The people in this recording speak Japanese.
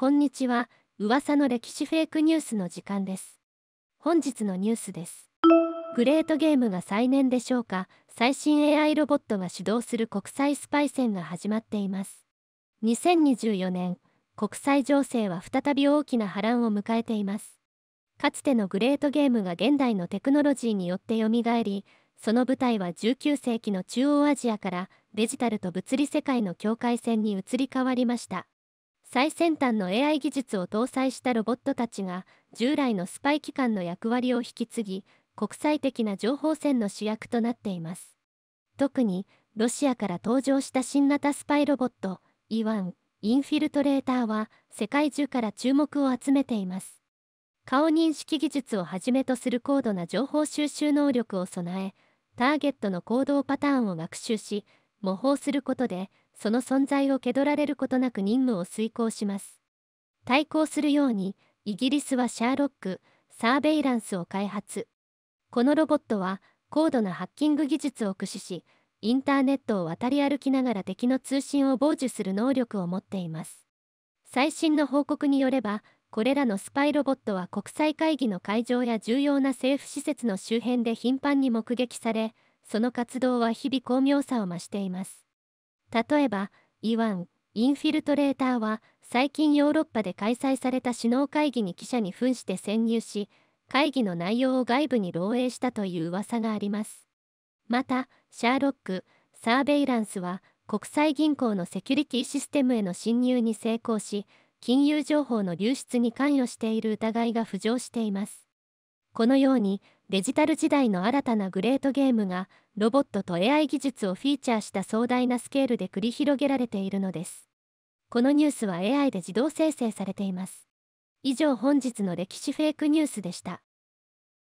こんにちは噂の歴史フェイクニュースの時間です本日のニュースですグレートゲームが再燃でしょうか最新 AI ロボットが主導する国際スパイ戦が始まっています2024年国際情勢は再び大きな波乱を迎えていますかつてのグレートゲームが現代のテクノロジーによってよみがえりその舞台は19世紀の中央アジアからデジタルと物理世界の境界線に移り変わりました最先端の AI 技術を搭載したロボットたちが従来のスパイ機関の役割を引き継ぎ国際的な情報戦の主役となっています特にロシアから登場した新型スパイロボットイワン・インフィルトレーターは世界中から注目を集めています顔認識技術をはじめとする高度な情報収集能力を備えターゲットの行動パターンを学習し模倣することでその存在を気取られることなく任務を遂行します対抗するようにイギリスはシャーロックサーベイランスを開発このロボットは高度なハッキング技術を駆使しインターネットを渡り歩きながら敵の通信を傍受する能力を持っています最新の報告によればこれらのスパイロボットは国際会議の会場や重要な政府施設の周辺で頻繁に目撃されその活動は日々巧妙さを増しています。例えば、イワン・インフィルトレーターは、最近ヨーロッパで開催された首脳会議に記者に扮して潜入し、会議の内容を外部に漏洩したという噂があります。また、シャーロック、サーベイランスは、国際銀行のセキュリティシステムへの侵入に成功し、金融情報の流出に関与している疑いが浮上しています。このように、デジタル時代の新たなグレートゲームがロボットと AI 技術をフィーチャーした壮大なスケールで繰り広げられているのですこのニュースは AI で自動生成されています以上本日の歴史フェイクニュースでした